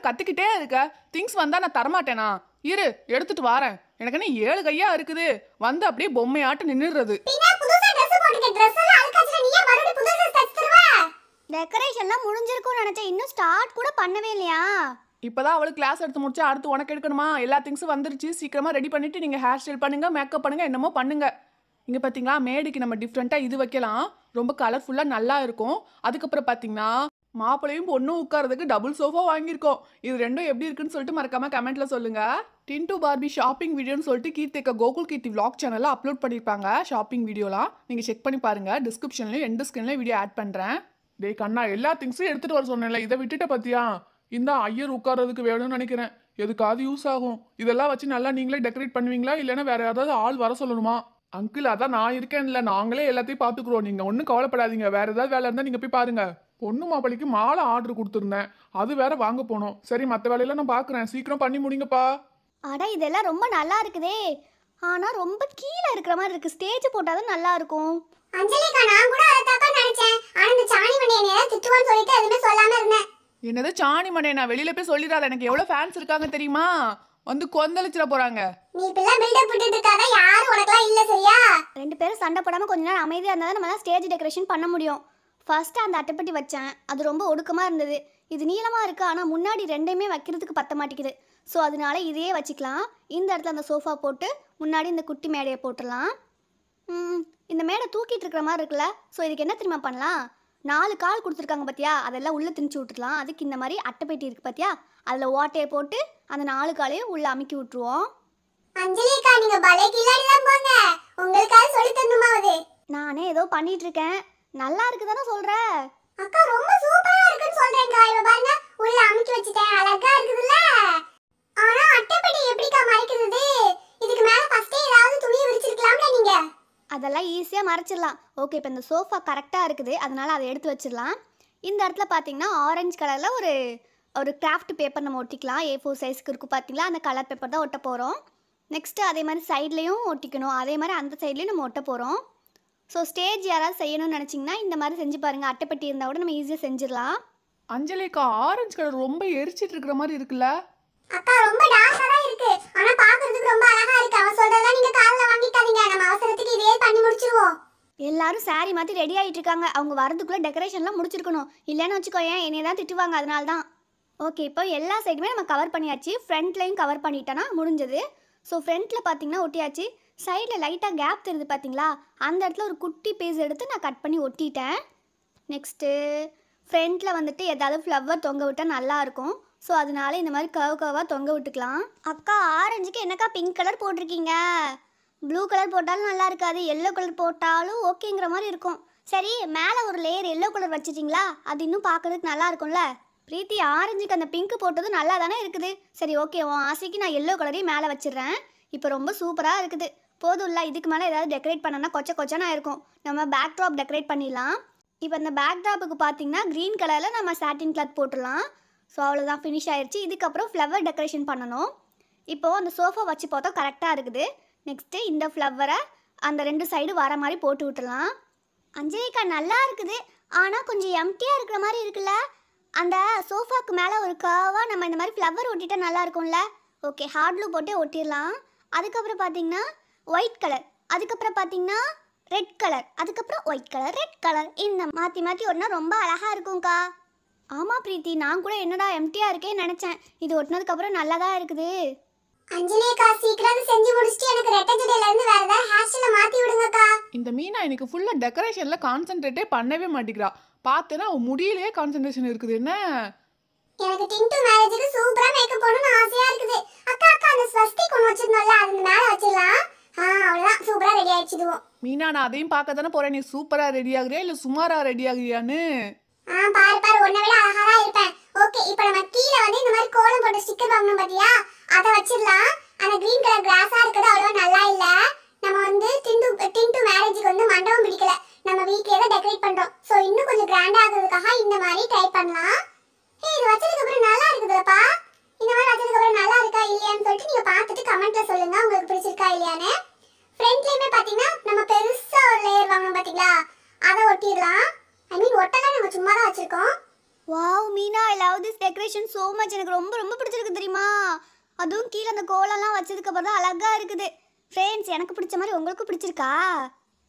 ஏன்னு கத்திக்கிட்டே இருக்க திங்ஸ் வந்தால் நான் தரமாட்டேனா இரு எடுத்துட்டு வாரேன் எனக்கு என்ன ஏழு கையா இருக்குது வந்து அப்படியே பொம்மையாட்டு நின்றுடுறது டெக்கரேஷன்லாம் முடிஞ்சிருக்கும்னு நினச்சேன் இன்னும் ஸ்டார்ட் கூட பண்ணவே இல்லையா இப்போதான் அவளுக்கு கிளாஸ் எடுத்து முடிச்சா அடுத்து உனக்கு எடுக்கணுமா எல்லா திங்ஸும் வந்துருச்சு சீக்கிரமாக ரெடி பண்ணிவிட்டு நீங்கள் ஹேர் ஸ்டைல் பண்ணுங்கள் மேக்கப் பண்ணுங்க என்னமோ பண்ணுங்கள் இங்கே பார்த்தீங்களா மேடுக்கு நம்ம டிஃப்ரெண்ட்டாக இது வைக்கலாம் ரொம்ப கலர்ஃபுல்லாக நல்லா இருக்கும் அதுக்கப்புறம் பார்த்தீங்கன்னா மாப்பிளையும் பொண்ணும் உட்காரதுக்கு டபுள் சோஃபா வாங்கியிருக்கோம் இது ரெண்டும் எப்படி இருக்குன்னு சொல்லிட்டு மறக்காம கமெண்ட்ல சொல்லுங்க டின்டூ பார்பி ஷாப்பிங் வீடியோன்னு சொல்லிட்டு கீர்த்திக்க கோகுல் கீர்த்தி விளாக் சேனலில் அப்லோட் பண்ணியிருப்பாங்க ஷாப்பிங் வீடியோலாம் நீங்கள் செக் பண்ணி பாருங்க டிஸ்கிரிப்ஷன்லயும் எண்டு ஸ்கிரீன்லையும் வீடியோ ஆட் பண்ணுறேன் டே கண்ணா எல்லா திங்ஸும் எடுத்துட்டு வர சொன்னேன் இதை விட்டுட்ட பத்தியா இந்த ஐயர் உட்காரதுக்கு வேணும்னு நினைக்கிறேன் எதுக்காவது யூஸ் ஆகும் இதெல்லாம் வச்சு நல்லா நீங்களே டெக்கரேட் பண்ணுவீங்களா இல்லைன்னா வேற ஏதாவது ஆள் வர சொல்லணுமா அங்கிள் அதான் நான் இல்லை நாங்களே எல்லாத்தையும் பார்த்துக்குறோம் நீங்கள் ஒன்றும் கவலைப்படாதீங்க வேற ஏதாவது வேலை இருந்தால் நீங்கள் போய் பாருங்கள் பொண்ணு மாப்பிளைக்கு மாலை ஆர்டர் கொடுத்துருந்தேன் அது வேற வாங்க போனோம் சரி மற்ற வேலையெல்லாம் நான் பார்க்குறேன் சீக்கிரம் பண்ணி முடிங்கப்பா அட இதெல்லாம் ரொம்ப நல்லா இருக்குதே ஆனால் ரொம்ப கீழே இருக்கிற மாதிரி இருக்கு ஸ்டேஜ் தான் நல்லா இருக்கும் அஞ்சலிக்கா நான் கூட அதை தான் நினைச்சேன் ஆனா இந்த சாணி மண்டையனை ஏதாவது திட்டுவான்னு சொல்லிட்டு எதுமே சொல்லாம இருந்தேன் என்னது சாணி நான் வெளியில போய் சொல்லிடாத எனக்கு எவ்வளவு ஃபேன்ஸ் இருக்காங்க தெரியுமா வந்து கொந்தளிச்சிட போறாங்க நீ இப்பெல்லாம் பில்டப் பண்ணிட்டு இருக்காத யாரும் உனக்குலாம் இல்ல சரியா ரெண்டு பேரும் சண்டை போடாம கொஞ்ச நேரம் அமைதியா இருந்தா தான் ஸ்டேஜ் டெக்கரேஷன் பண்ண முடியும் ஃபஸ்ட்டு அந்த அட்டைப்பட்டி வச்சேன் அது ரொம்ப ஒடுக்கமாக இருந்தது இது நீளமாக இருக்குது ஆனால் முன்னாடி ரெண்டையுமே வைக்கிறதுக்கு பத்த மாட்டேங்குது ஸோ அதனால இதையே வச்சுக்கலாம் இந்த இடத்துல அந்த சோஃபா போட்டு முன்னாடி இந்த குட்டி மேடையை போட்டுடலாம் இந்த மேடை தூக்கிட்டு இருக்கிற மாதிரி இருக்குல்ல ஸோ இதுக்கு என்ன தெரியுமா பண்ணலாம் நாலு கால் கொடுத்துருக்காங்க பார்த்தியா அதெல்லாம் உள்ளே திணிச்சு விட்டுருலாம் அதுக்கு இந்த மாதிரி அட்டைப்பெட்டி இருக்குது பார்த்தியா அதில் ஓட்டையை போட்டு அந்த நாலு காலையும் உள்ளே அமுக்கி விட்டுருவோம் நானே ஏதோ பண்ணிட்டு இருக்கேன் நல்லா இருக்கு தானே சொல்ற அக்கா ரொம்ப சூப்பரா இருக்குன்னு சொல்றேங்க இவ பாருங்க உள்ள அமுக்கி வச்சிட்டேன் அழகா இருக்குதுல்ல ஆனா எப்படி எப்படிக்கா மறைக்கிறது இதுக்கு மேல ஃபர்ஸ்டே ஏதாவது துணி விரிச்சிருக்கலாம்ல நீங்க அதெல்லாம் ஈஸியாக மறைச்சிடலாம் ஓகே இப்போ இந்த சோஃபா கரெக்டாக இருக்குது அதனால் அதை எடுத்து வச்சிடலாம் இந்த இடத்துல பார்த்தீங்கன்னா ஆரஞ்சு கலரில் ஒரு ஒரு கிராஃப்ட் பேப்பர் நம்ம ஒட்டிக்கலாம் ஏ ஃபோர் சைஸ்க்கு இருக்கும் பார்த்தீங்களா அந்த கலர் பேப்பர் தான் ஒட்ட போகிறோம் நெக்ஸ்ட்டு அதே மாதிரி சைட்லேயும் ஒட்டிக்கணும் அதே மாதிரி அந்த சைட்லேயும் நம்ம ஒட்ட போகிறோம் ஸோ ஸ்டேஜ் யாராவது செய்யணும்னு நினச்சிங்கன்னா இந்த மாதிரி செஞ்சு பாருங்கள் அட்டைப்பட்டி இருந்தால் கூட நம்ம ஈஸியாக செஞ்சிடலாம் அஞ்சலிக்கா ஆரஞ்சு கலர் ரொம்ப எரிச்சிட்டு இருக்கிற மாதிரி இருக்குல்ல அக்கா ரொம்ப டார்க்கா தான் இருக்கு ஆனா பாக்குறதுக்கு ரொம்ப அழகா இருக்கு அவ சொல்றதெல்லாம் நீங்க கால்ல வாங்கிட்டாதீங்க நம்ம அவசரத்துக்கு இதே பண்ணி முடிச்சிருவோம் எல்லாரும் சாரி மாத்தி ரெடி ஆயிட்டு இருக்காங்க அவங்க வரதுக்குள்ள டெக்கரேஷன்லாம் முடிச்சிருக்கணும் இல்லைன்னு வச்சுக்கோ ஏன் என்னைய தான் திட்டுவாங்க அதனால தான் ஓகே இப்போ எல்லா சைடுமே நம்ம கவர் பண்ணியாச்சு ஃப்ரண்ட்லையும் கவர் பண்ணிட்டோன்னா முடிஞ்சது ஸோ ஃப்ரண்ட்டில் பார்த்தீங்கன்னா ஒட்டியாச்சு சைடில் லைட்டாக கேப் தெரியுது பார்த்தீங்களா அந்த இடத்துல ஒரு குட்டி பேஸ் எடுத்து நான் கட் பண்ணி ஒட்டிட்டேன் நெக்ஸ்ட்டு ஃப்ரண்ட்டில் வந்துட்டு ஏதாவது ஃப்ளவர் தொங்க விட்டால் நல்லாயிருக்கும் ஸோ அதனால இந்த மாதிரி கவ் கவாக தொங்க விட்டுக்கலாம் அக்கா ஆரஞ்சுக்கு என்னக்கா பிங்க் கலர் போட்டிருக்கீங்க ப்ளூ கலர் போட்டாலும் நல்லா இருக்காது எல்லோ கலர் போட்டாலும் ஓகேங்கிற மாதிரி இருக்கும் சரி மேலே ஒரு லேயர் எல்லோ கலர் வச்சிட்டிங்களா அது இன்னும் பார்க்கறதுக்கு நல்லா இருக்கும்ல பிரீத்தி ஆரஞ்சுக்கு அந்த பிங்க் போட்டதும் நல்லா தானே இருக்குது சரி ஓகே உன் ஆசைக்கு நான் எல்லோ கலரையும் மேலே வச்சிடுறேன் இப்போ ரொம்ப சூப்பராக இருக்குது போதும்ல இதுக்கு மேலே ஏதாவது டெக்கரேட் பண்ணனா கொச்ச கொச்சனா இருக்கும் நம்ம பேக் ட்ராப் டெக்கரேட் பண்ணிடலாம் இப்போ இந்த பேக் ட்ராப்புக்கு பார்த்தீங்கன்னா க்ரீன் கலரில் நம்ம சாட்டின் கிளாத் போட்டுடலாம் ஸோ அவ்வளோதான் ஃபினிஷ் ஆகிடுச்சு இதுக்கப்புறம் ஃப்ளவர் டெக்கரேஷன் பண்ணணும் இப்போது அந்த சோஃபா வச்சு பார்த்தோம் கரெக்டாக இருக்குது நெக்ஸ்ட்டு இந்த ஃப்ளவரை அந்த ரெண்டு சைடு வர மாதிரி போட்டு விட்டுலாம் அஞ்சலிக்கா நல்லா இருக்குது ஆனால் கொஞ்சம் எம்டியாக இருக்கிற மாதிரி இருக்குல்ல அந்த சோஃபாக்கு மேலே ஒரு காவாக நம்ம இந்த மாதிரி ஃப்ளவர் ஒட்டிட்டா நல்லா இருக்கும்ல ஓகே ஹார்ட்லூ போட்டு ஒட்டிடலாம் அதுக்கப்புறம் பார்த்தீங்கன்னா ஒயிட் கலர் அதுக்கப்புறம் பார்த்தீங்கன்னா ரெட் கலர் அதுக்கப்புறம் ஒயிட் கலர் ரெட் கலர் இந்த மாற்றி மாற்றி ஒட்டினா ரொம்ப அழகாக இருக்கும்க்கா ஆமாம் பிரீத்தி நான் கூட என்னடா எம்டியாக இருக்கேன்னு நினச்சேன் இது ஒட்டினதுக்கப்புறம் நல்லா இருக்குது அஞ்சலியக்கா சீக்கிரம் செஞ்சு முடிச்சிட்டு எனக்கு ரெட்டை ஜடையில இருந்து வேற ஏதாவது ஹேர் மாத்தி விடுங்கக்கா இந்த மீனா எனக்கு ஃபுல்லா டெக்கரேஷன்ல கான்சென்ட்ரேட்டே பண்ணவே மாட்டேங்கிறா பார்த்தேன்னா அவன் முடியலையே கான்சென்ட்ரேஷன் இருக்குது என்ன எனக்கு டிங்டு மேரேஜுக்கு சூப்பரா மேக்கப் போடணும்னு ஆசையா இருக்குது அக்கா அக்கா அந்த ஸ்வஸ்தி கொண்டு வச்சிருந்தோம்ல அது மேல வச்சிடலாம் சூப்பராக மீனா நான் அதையும் பார்க்க தானே போறேன் நீ சூப்பரா ரெடி ஆகுறியா இல்ல சுமாரா ரெடி ஆகுறியான்னு பாரு பாரு உன்னை விட அழகா இருப்பேன் okay wow Meena I love this decoration so much எனக்கு ரொம்ப ரொம்ப பிடிச்சிருக்கு தெரியுமா அதுவும் கீழே அந்த கோலம்லாம் வச்சதுக்கப்புறம் தான் அழகாக இருக்குது ஃப்ரெண்ட்ஸ் எனக்கு பிடிச்ச மாதிரி உங்களுக்கும் பிடிச்சிருக்கா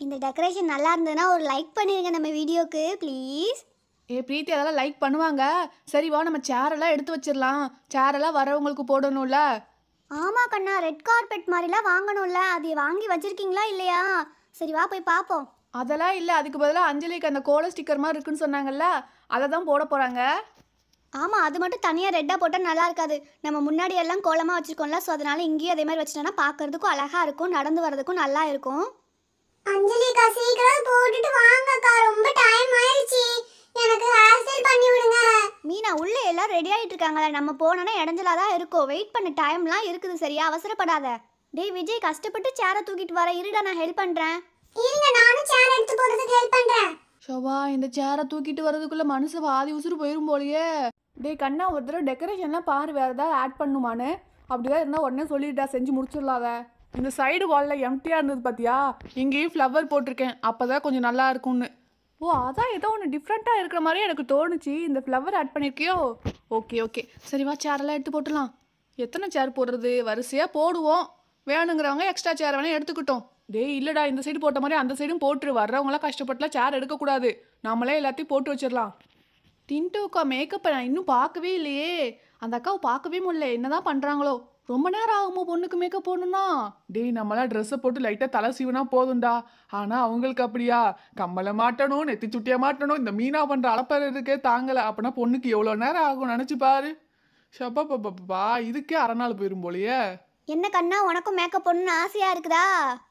இந்த டெக்கரேஷன் நல்லா இருந்ததுன்னா ஒரு லைக் பண்ணிடுங்க நம்ம வீடியோக்கு ப்ளீஸ் ஏ பிரீத்தி அதெல்லாம் லைக் பண்ணுவாங்க சரி வா நம்ம சேரெல்லாம் எடுத்து வச்சிடலாம் சேரெல்லாம் வரவங்களுக்கு போடணும்ல ஆமாம் கண்ணா ரெட் கார்பெட் மாதிரிலாம் வாங்கணும்ல அதை வாங்கி வச்சிருக்கீங்களா இல்லையா சரி வா போய் பார்ப்போம் அதெல்லாம் இல்லை அதுக்கு பதிலாக அஞ்சலிக்கு அந்த கோல ஸ்டிக்கர் மாதிரி இருக்குன்னு சொன்னாங்கல்ல அதை தான் போட போகிறாங்க ஆமாம் அது மட்டும் தனியாக ரெட்டாக போட்டால் நல்லா இருக்காது நம்ம முன்னாடி எல்லாம் கோலமாக வச்சுருக்கோம்ல ஸோ அதனால் இங்கேயும் அதே மாதிரி வச்சுட்டோன்னா பார்க்கறதுக்கும் அழகாக இருக்கும் நடந்து வர்றதுக்கும் நல்லா இருக்கும் அஞ்சலிக்கா சீக்கிரம் போட்டுட்டு வாங்கக்கா ரொம்ப டைம் ஆயிடுச்சு எனக்கு ஹேர் ஸ்டைல் பண்ணி விடுங்க மீனா உள்ளே எல்லாம் ரெடி ஆகிட்டு இருக்காங்களே நம்ம போனோன்னா இடைஞ்சலா தான் இருக்கும் வெயிட் பண்ண டைம்லாம் இருக்குது சரியா அவசரப்படாத டேய் விஜய் கஷ்டப்பட்டு சேரை தூக்கிட்டு வர இருடா நான் ஹெல்ப் பண்ணுறேன் இருங்க நானும் சேர் எடுத்து போறதுக்கு ஹெல்ப் பண்றேன் ஷோபா இந்த சேரை தூக்கிட்டு வரதுக்குள்ள மனசு பாதி உசுறு போயிரும் போலயே டேய் கண்ணா ஒரு தடவை டெக்கரேஷன்லாம் பாரு வேறு ஏதாவது ஆட் பண்ணுமானு அப்படிதான் இருந்தால் உடனே சொல்லிட்டா செஞ்சு முடிச்சிடலாத இந்த சைடு வாலில் எம்டியாக இருந்தது பார்த்தியா இங்கேயும் ஃப்ளவர் போட்டிருக்கேன் அப்போ தான் கொஞ்சம் நல்லா இருக்கும்னு ஓ அதான் ஏதோ ஒன்று டிஃப்ரெண்ட்டாக இருக்கிற மாதிரி எனக்கு தோணுச்சு இந்த ஃப்ளவர் ஆட் பண்ணியிருக்கியோ ஓகே ஓகே சரிவா சேரெல்லாம் எடுத்து போட்டுடலாம் எத்தனை சேர் போடுறது வரிசையாக போடுவோம் வேணுங்கிறவங்க எக்ஸ்ட்ரா சேர் வேணால் எடுத்துக்கிட்டோம் டேய் இல்லைடா இந்த சைடு போட்ட மாதிரி அந்த சைடும் போட்டுரு வர்றவங்களாம் கஷ்டப்பட்டுலாம் சேர் எடுக்கக்கூடாது நாமளே எல்லாத்தையும் போட்டு வச்சிடலாம் டின்டோக்கா மேக்கப்பை நான் இன்னும் பார்க்கவே இல்லையே அந்த அக்காவை பார்க்கவே முடியல என்னதான் பண்ணுறாங்களோ ரொம்ப நேரம் ஆகுமோ பொண்ணுக்கு மேக்கப் போடணும்னா டேய் நம்மளாம் ட்ரெஸ்ஸை போட்டு லைட்டாக தலை சீவனா போதும்டா ஆனால் அவங்களுக்கு அப்படியா கம்மலை மாட்டணும் நெத்தி சுட்டியை மாட்டணும் இந்த மீனா பண்ணுற அளப்பற இருக்கே தாங்கலை அப்படின்னா பொண்ணுக்கு எவ்வளோ நேரம் ஆகும் நினச்சி பாரு ஷப்பா இதுக்கே அரை நாள் போயிரும் போலையே என்ன கண்ணா உனக்கும் மேக்கப் போடணும்னு ஆசையா இருக்குதா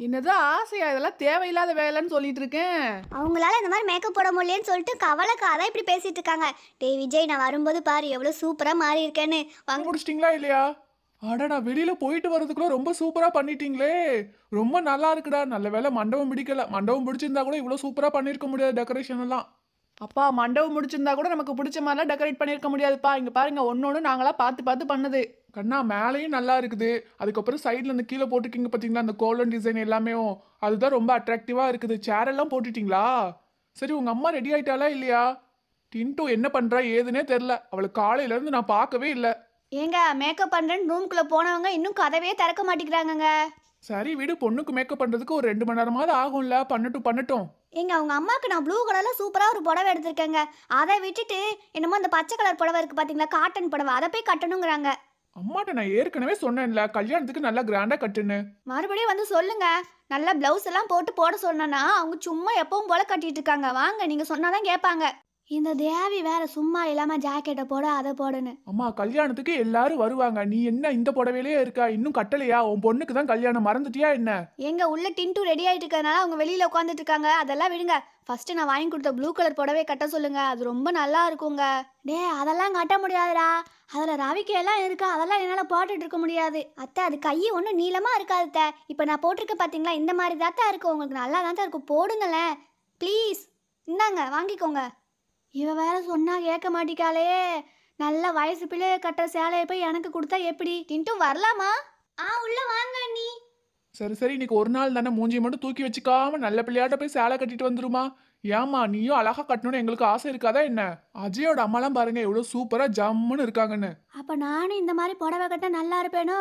என்னது ஆசையா இதெல்லாம் தேவையில்லாத வேலைன்னு சொல்லிட்டு இருக்கேன் அவங்களால இந்த மாதிரி மேக்கப் போட முடியலன்னு சொல்லிட்டு கவலைக்காதான் இப்படி பேசிட்டு இருக்காங்க டேய் விஜய் நான் வரும்போது பாரு எவ்வளவு சூப்பரா மாறி இருக்கேன்னு வாங்க முடிச்சிட்டிங்களா இல்லையா அடடா வெளியில போயிட்டு வரதுக்குள்ள ரொம்ப சூப்பரா பண்ணிட்டீங்களே ரொம்ப நல்லா இருக்குடா நல்ல வேலை மண்டபம் பிடிக்கல மண்டபம் பிடிச்சிருந்தா கூட இவ்வளோ சூப்பரா பண்ணிருக்க முடியாது டெக்கரேஷன் எல்லாம் அப்பா மண்டபம் முடிச்சிருந்தா கூட நமக்கு பிடிச்ச மாதிரிலாம் டெக்கரேட் பண்ணியிருக்க முடியாதுப்பா இங்கே பாருங்க ஒன்று ஒன்று நாங்களாம் பார்த்து பார்த்து பண்ணுது கண்ணா மேலேயும் நல்லா இருக்குது அதுக்கப்புறம் சைடில் அந்த கீழே போட்டிருக்கீங்க பார்த்தீங்களா அந்த கோல்டன் டிசைன் எல்லாமே அதுதான் ரொம்ப அட்ராக்டிவாக இருக்குது சேரெல்லாம் போட்டுட்டிங்களா சரி உங்கள் அம்மா ரெடி ஆயிட்டாளா இல்லையா டின்ட்டு என்ன பண்ணுறா ஏதுனே தெரில அவளை காலையிலேருந்து நான் பார்க்கவே இல்லை ஏங்க மேக்கப் பண்ணுறேன்னு ரூம்குள்ளே போனவங்க இன்னும் கதவே திறக்க மாட்டேங்கிறாங்கங்க சரி வீடு பொண்ணுக்கு மேக்கப் பண்ணுறதுக்கு ஒரு ரெண்டு மணி நேரமாவது ஆகும்ல பண்ணட்டும் பண்ணட்டும் எங்க அவங்க அம்மாவுக்கு நான் ப்ளூ கலரில் சூப்பராக ஒரு புடவை எடுத்திருக்கேங்க அதை விட்டுட்டு என்னமோ அந்த பச்சை கலர் புடவை இருக்குது பார்த்தீங்களா காட்டன் புடவை அதை போய் கட்டணுங்கிறாங்க அம்மாட்ட நான் ஏற்கனவே சொன்னேன்ல கல்யாணத்துக்கு நல்லா கிராண்டா கட்டுன்னு மறுபடியும் வந்து சொல்லுங்க நல்லா பிளவுஸ் எல்லாம் போட்டு போட சொன்னா அவங்க சும்மா எப்பவும் போல கட்டிட்டு இருக்காங்க வாங்க நீங்க சொன்னாதான் கேட்பாங்க இந்த தேவி வேற சும்மா இல்லாம ஜாக்கெட்டை போட அதை போடுன்னு அம்மா கல்யாணத்துக்கு எல்லாரும் வருவாங்க நீ என்ன இந்த புடவையிலேயே இருக்கா இன்னும் கட்டலையா உன் பொண்ணுக்கு தான் கல்யாணம் மறந்துட்டியா என்ன எங்க உள்ள டின்ட்டு ரெடி ஆயிட்டு இருக்கறனால அவங்க வெளியில உட்காந்துட்டு இருக்காங்க அதெல்லாம் விடுங்க ஃபஸ்ட்டு நான் வாங்கி கொடுத்த ப்ளூ கலர் புடவை கட்ட சொல்லுங்கள் அது ரொம்ப நல்லா இருக்குங்க டே அதெல்லாம் கட்ட முடியாதுடா அதில் ரவிக்கையெல்லாம் இருக்கு அதெல்லாம் என்னால் போட்டுட்டு இருக்க முடியாது அத்தை அது கை ஒன்றும் நீளமாக இருக்காது அத்தை இப்போ நான் போட்டிருக்கேன் பார்த்தீங்களா இந்த மாதிரி தான் இருக்கும் உங்களுக்கு நல்லா தான் இருக்கும் போடுங்களேன் ப்ளீஸ் இந்தாங்க வாங்கிக்கோங்க இவ வேற சொன்னா கேட்க மாட்டிக்காளே நல்ல வயசு பிள்ளைய கட்டுற சேலையை போய் எனக்கு கொடுத்தா எப்படி டின்ட்டு வரலாமா ஆ உள்ள வாங்க நீ சரி சரி இன்னைக்கு ஒரு நாள் தானே மூஞ்சியை மட்டும் தூக்கி வச்சுக்காம நல்ல பிள்ளையாட்ட போய் சேலை கட்டிட்டு வந்துருமா ஏமா நீயும் அழகா கட்டணும்னு எங்களுக்கு ஆசை இருக்காதா என்ன அஜயோட அம்மாலாம் பாருங்க எவ்வளவு சூப்பரா ஜம்முன்னு இருக்காங்கன்னு அப்ப நானும் இந்த மாதிரி புடவை கட்ட நல்லா இருப்பேனோ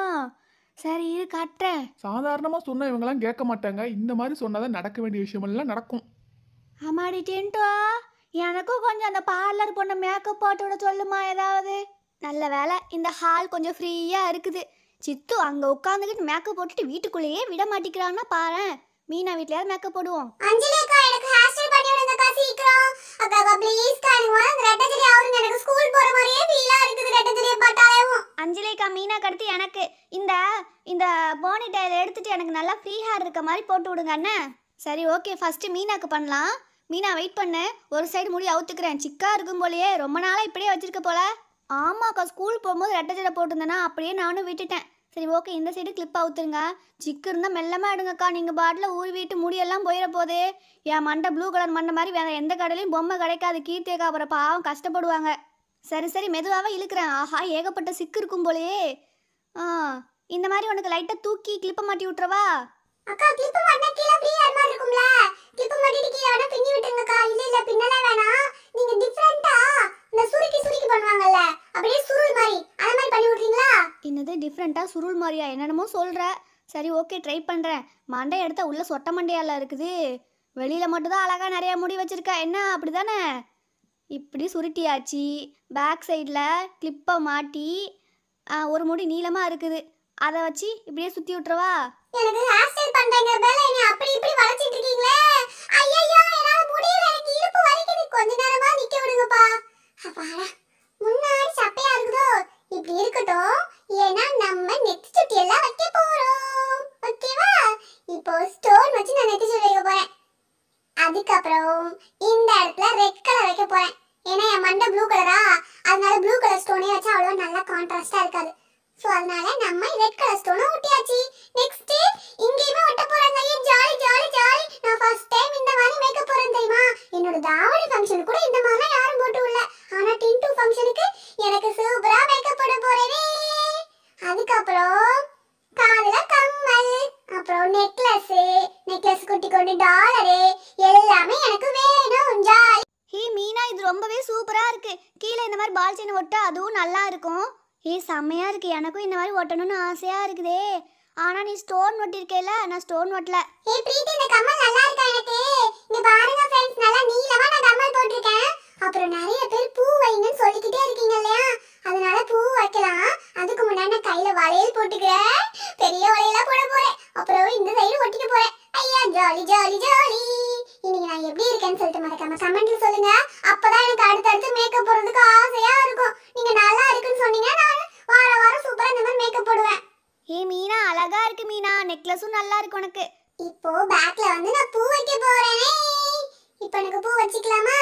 சரி இது கட்டுறேன் சாதாரணமா சொன்னா எல்லாம் கேட்க மாட்டாங்க இந்த மாதிரி சொன்னாதான் நடக்க வேண்டிய விஷயமெல்லாம் நடக்கும் அம்மாடி டென்ட்டோ எனக்கும் கொஞ்சம் அந்த பார்லர் பொண்ணை மேக்கப் போட்டு விட சொல்லுமா ஏதாவது நல்ல வேலை இந்த ஹால் கொஞ்சம் ஃப்ரீயா இருக்குது சித்து அங்கே உட்காந்துக்கிட்டு மேக்கப் போட்டுட்டு வீட்டுக்குள்ளேயே விட மாட்டேங்கிறான்னா பாரு மீனா வீட்லயாவது மேக்கப் போடுவோம் அஞ்சலி அக்கா எனக்கு ஹேர் ஸ்டைல் பண்ணி விடுங்க அக்கா சீக்கிரம் அக்கா அக்கா ப்ளீஸ் அக்கா எனக்கு ரெட்டஜரி ஆவருங்க எனக்கு ஸ்கூல் போற மாதிரியே ஃபீலா இருக்குது ரெட்டஜரி பட்டாலேவும் அஞ்சலி அக்கா மீனா கடத்தி எனக்கு இந்த இந்த போனி டைல் எடுத்துட்டு எனக்கு நல்லா ஃப்ரீ ஹேர் இருக்க மாதிரி போட்டு விடுங்க அண்ணா சரி ஓகே ஃபர்ஸ்ட் மீனாக்கு பண்ணலாம் மீனா வெயிட் பண்ணு ஒரு சைடு முடி அவுத்துக்கிறேன் சிக்கா இருக்கும் போலயே ரொம்ப நாளாக இப்படியே வச்சிருக்க போல ஆமாக்கா ஸ்கூல் போகும்போது ரெட்டை ஜடை போட்டிருந்தேனா அப்படியே நானும் விட்டுட்டேன் சரி ஓகே இந்த சைடு கிளிப் அவுத்துருங்க ஜிக்கு இருந்தால் மெல்லமாக எடுங்கக்கா நீங்கள் பாட்டில் ஊறி வீட்டு முடியெல்லாம் போயிட போதே என் மண்டை ப்ளூ கலர் மண்டை மாதிரி வேறு எந்த கடையிலையும் பொம்மை கிடைக்காது கீர்த்தேக்கா அப்புறம் பாவம் கஷ்டப்படுவாங்க சரி சரி மெதுவாகவே இழுக்கிறேன் ஆஹா ஏகப்பட்ட சிக்கு இருக்கும் போலயே ஆ இந்த மாதிரி உனக்கு லைட்டாக தூக்கி கிளிப்பை மாட்டி விட்டுறவா அக்கா கிளிப்பு மாட்டினா கீழே ஃப்ரீயா மாதிரி இருக்கும்ல கிளிப்பு மாட்டிட்டு கீழே வேணா பின்னி இல்ல இல்ல பின்னல வேணாம் நீங்க டிஃபரெண்டா இந்த சுருக்கி சுருக்கி பண்ணுவாங்கல்ல அப்படியே சுருள் மாதிரி அந்த மாதிரி பண்ணி விடுறீங்களா என்னது டிஃப்ரெண்டா சுருள் மாதிரியா என்னென்னமோ சொல்ற சரி ஓகே ட்ரை பண்றேன் மண்டை எடுத்தா உள்ள சொட்ட மண்டையால இருக்குது வெளியில மட்டும்தான் அழகா நிறைய முடி வச்சிருக்க என்ன அப்படிதானே இப்படி சுருட்டியாச்சு பேக் சைடில் கிளிப்பை மாட்டி ஒரு முடி நீளமாக இருக்குது அதை வச்சு இப்படியே சுற்றி விட்டுருவா எனக்கு ஹேர் ஸ்டைல் பண்ணுறீங்க என்னை அப்படி இப்படி வளர்ச்சிட்டு இருக்கீங்களே அப்பாடா முன்னாடி சப்பையா இருந்தோ இப்படி இருக்கட்டும் ஏன்னா நம்ம நெத்தி சுட்டி எல்லாம் வைக்க போறோம் ஓகேவா இப்போ ஸ்டோன் வச்சு நான் நெத்தி சுட்டி வைக்க போறேன் அதுக்கப்புறம் இந்த இடத்துல ரெட் கலர் வைக்க போறேன் ஏன்னா என் மண்டை ப்ளூ கலரா அதனால ப்ளூ கலர் ஸ்டோனே வச்சா அவ்வளோ நல்லா கான்ட்ராஸ்டா இருக்காது ஸோ அதனால நம்ம ரெட் கலர் ஸ்டோனை ஒட்டியாச்சு நெக்ஸ்ட் இங்கேயுமே ஒட்ட போறேன் தையும் ஜாலி ஜாலி ஜாலி நான் ஃபர்ஸ்ட் டைம் இந்த மாதிரி மேக்கப் போறேன் தெரியுமா என்னோட தாவணி ஃபங்க்ஷன் கூட இந்த மாதிரி இருக்கு கீழே இந்த மாதிரி பால் செயின் ஒட்டா அதுவும் நல்லா இருக்கும் ஏ செம்மையாக இருக்கு எனக்கும் இந்த மாதிரி ஒட்டணும்னு ஆசையா இருக்குதே ஆனா நீ ஸ்டோன் ஒட்டியிருக்கேல நான் ஸ்டோன் ஒட்டல ஏ பிரீத்தி இந்த கம்மல் நல்லா இருக்கு எனக்கு நீ பாருங்க ஃப்ரெண்ட்ஸ் நல்லா நீலமா நான் கம்மல் போட்டுருக்கேன் அப்புறம் நிறைய பேர் பூ வைங்கன்னு சொல்லிக்கிட்டே இருக்கீங்க இல்லையா அதனால பூ வைக்கலாம் அதுக்கு முன்னாடி நான் கையில வளையல் போட்டுக்கிறேன் பெரிய வளையலா போட போறேன் அப்புறம் இந்த சைடு ஒட்டிக்க போறேன் ஐயா ஜாலி ஜாலி ஜாலி இன்னைக்கு நான் எப்படி இருக்கேன்னு சொல்லிட்டு மறக்காம கமெண்ட்ல சொல்லுங்க அடுத்து மேக்கப் போடுறதுக்கு ஆசையா இருக்கும் நீங்க நல்லா இருக்குன்னு சொன்னீங்கன்னா நான் வார வாரம் சூப்பரா இந்த மாதிரி மேக்கப் போடுவேன் ஏ மீனா அழகா இருக்கு மீனா நெக்லஸும் நல்லா இருக்கு உனக்கு இப்போ பேக்ல வந்து நான் பூ வைக்க போறேனே இப்போ எனக்கு பூ வச்சுக்கலாமா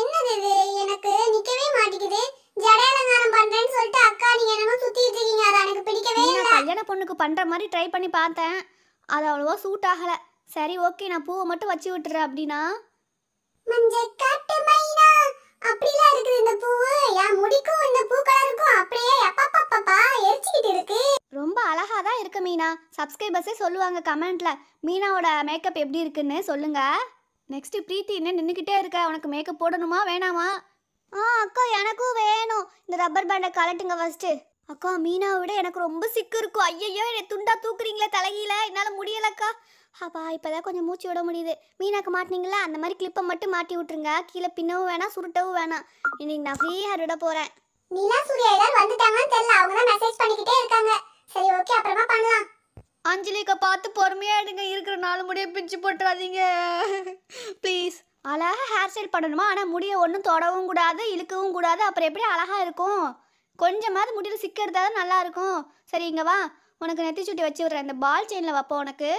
என்னது இது எனக்கு நிக்கவே மாட்டேங்குது ஜட அலங்காரம் பண்றேன்னு சொல்லிட்டு அக்கா நீ என்னமோ சுத்திட்டு இருக்கீங்க அதை எனக்கு பிடிக்கவே இல்லை கல்யாண பொண்ணுக்கு பண்ற மாதிரி ட்ரை பண்ணி பார்த்தேன் அது அவ்வளோவா சூட் ஆகல சரி ஓகே நான் பூவை மட்டும் வச்சு விட்டுறேன் அப்படின்னா அப்படிலாம் இருக்குது இந்த பூவு என் முடிக்கும் இந்த பூ கலருக்கும் அப்படியே எப்பப்பப்பப்பா எரிச்சிக்கிட்டு இருக்கு ரொம்ப அழகா தான் இருக்கு மீனா சப்ஸ்கிரைபர்ஸே சொல்லுவாங்க கமெண்ட்ல மீனாவோட மேக்கப் எப்படி இருக்குன்னு சொல்லுங்க நெக்ஸ்ட் பிரீத்தி என்ன நின்றுக்கிட்டே இருக்க உனக்கு மேக்கப் போடணுமா வேணாமா ஆ அக்கா எனக்கும் வேணும் இந்த ரப்பர் பேண்டை கலட்டுங்க ஃபர்ஸ்ட்டு அக்கா மீனாவை விட எனக்கு ரொம்ப சிக்கு இருக்கும் ஐயையோ என்னை துண்டா தூக்குறீங்களே தலையில என்னால் முடியலக்கா அப்பா தான் கொஞ்சம் மூச்சு விட முடியுது மீனாக்கு மாட்டினீங்களா அந்த மாதிரி கிளிப்பை மட்டும் மாட்டி விட்டுருங்க கீழே பின்னவும் வேணாம் சுருட்டவும் வேணாம் இன்னைக்கு நான் ஃப்ரீ ஹேர் விட போகிறேன் நீலா சூர்யா எல்லாரும் வந்துட்டாங்கன்னு தெரியல அவங்க தான் மெசேஜ் பண்ணிக்கிட்டே இருக்காங்க சரி ஓகே அப்புறமா பண்ணலாம் அஞ்சலிக்கா பார்த்து பொறுமையாக எடுங்க இருக்கிற நாலு முடிய பிச்சு போட்டுறாதீங்க ப்ளீஸ் அழகாக ஹேர் ஸ்டைல் பண்ணணுமா ஆனால் முடியை ஒன்றும் தொடவும் கூடாது இழுக்கவும் கூடாது அப்புறம் எப்படி அழகாக இருக்கும் கொஞ்சமாவது முடியில் சிக்க எடுத்தால் தான் நல்லாயிருக்கும் சரி இங்கே வா உனக்கு நெத்தி சுட்டி வச்சு விட்றேன் இந்த பால் செயினில் வைப்போம் உனக்கு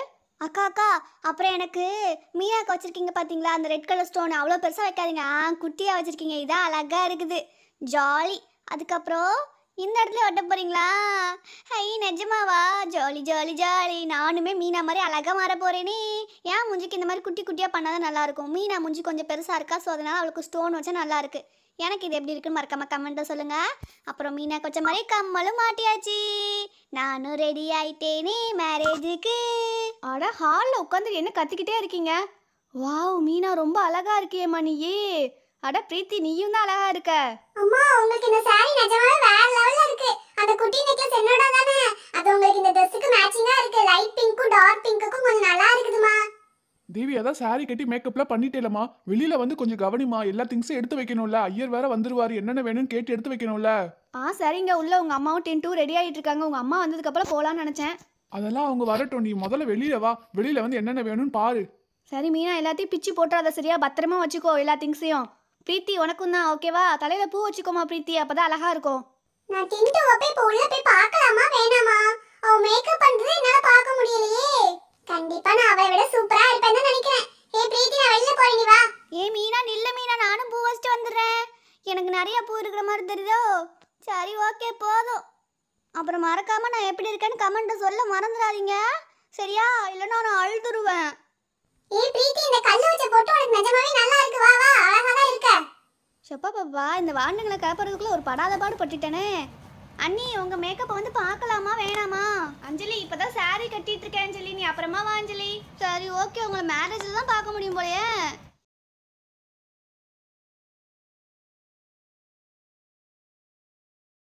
அக்கா அக்கா அப்புறம் எனக்கு மீனாக்கு வச்சுருக்கீங்க பார்த்தீங்களா அந்த ரெட் கலர் ஸ்டோன் அவ்வளோ பெருசாக வைக்காதீங்க ஆ குட்டியாக வச்சுருக்கீங்க இதான் அழகாக இருக்குது ஜாலி அதுக்கப்புறம் இந்த இடத்துல ஒட்ட போகிறீங்களா ஐ நிஜமாவா ஜாலி ஜாலி ஜாலி நானுமே மீனா மாதிரி அழகாக மாற போகிறேனே ஏன் முஞ்சுக்கு இந்த மாதிரி குட்டி குட்டியாக பண்ணால் பண்ணாதான் நல்லாயிருக்கும் மீனா முஞ்சி கொஞ்சம் பெருசாக இருக்கா ஸோ அதனால் அவளுக்கு ஸ்டோன் வச்சா நல்லாயிருக்கு எனக்கு இது எப்படி இருக்குன்னு மறக்காமல் கமெண்ட்டை சொல்லுங்கள் அப்புறம் மீனா கொச்ச மாதிரி கம்மலும் மாட்டியாச்சு நானும் ரெடி ஆயிட்டேனே மேரேஜுக்கு அட ஹாலில் உட்காந்து என்ன கத்திக்கிட்டே இருக்கீங்க வாவ் மீனா ரொம்ப அழகா இருக்கியே நீயே அட பிரீத்தி நீயும் தான் அழகா இருக்க அம்மா உங்களுக்கு இந்த சாரி நிஜமாவே வேற லெவல்ல இருக்கு அந்த குட்டி நெக்லஸ் என்னோட தானே அது உங்களுக்கு இந்த ட்ரெஸ்ஸுக்கு மேட்சிங்கா இருக்கு லைட் பிங்க்கும் டார்க் பிங்க்குக்கும் கொஞ்சம் நல்லா இருக்குதுமா தேவி அதான் சாரி கட்டி மேக்கப்லாம் பண்ணிட்டேலமா வெளியில வந்து கொஞ்சம் கவனிமா எல்லா திங்ஸும் எடுத்து வைக்கணும்ல ஐயர் வேற வந்துருவாரு என்னென்ன வேணும்னு கேட்டு எடுத்து வைக்கணும்ல ஆ சரிங்க உள்ள உங்க அம்மாவும் டூ ரெடி ஆகிட்டு இருக்காங்க உங்க அம்மா வந்ததுக்கு அப்புறம் போலாம்னு நினைச்சேன் அதெல்லாம் அவங்க வரட்டும் நீ முதல்ல வெளியில வா வெளியில வந்து என்னென்ன வேணும்னு பாரு சரி மீனா எல்லாத்தையும் பிச்சு போட்டுறாத சரியா பத்திரமா வச்சுக்கோ எல்லா திங்ஸையும் பிரீத்தி உனக்கும் தான் ஓகேவா தலையில பூ வச்சுக்கோமா பிரீத்தி அப்பதான் அழகா இருக்கும் நான் போய் பார்க்கலாமா மேக்கப் பார்க்க முடியலையே கண்டிப்பா நான் விட ஏ வா மீனா மீனா நானும் பூ வந்துடுறேன் எனக்கு நிறைய பூ இருக்கிற மாதிரி தெரியுதோ சரி ஓகே போதும் அப்புறம் மறக்காமல் நான் எப்படி இருக்கேன்னு கமெண்ட்டை சொல்ல மறந்துடாதீங்க சரியா இல்லைன்னா நான் அழுதுருவேன் ஏ பிரீத்தி இந்த கல்லு வச்ச பொட்டு உனக்கு நிஜமாவே நல்லா இருக்கு வா வா அழகா தான் இருக்க சப்பா பாப்பா இந்த வாண்டங்களை கேப்பறதுக்குள்ள ஒரு படாத பாடு பட்டுட்டேனே அண்ணி உங்க மேக்கப்பை வந்து பார்க்கலாமா வேணாமா அஞ்சலி இப்பதான் சாரி கட்டிட்டு இருக்கேன் அஞ்சலி நீ அப்புறமா வா அஞ்சலி சரி ஓகே உங்களை மேரேஜ்ல தான் பார்க்க முடியும் போலயே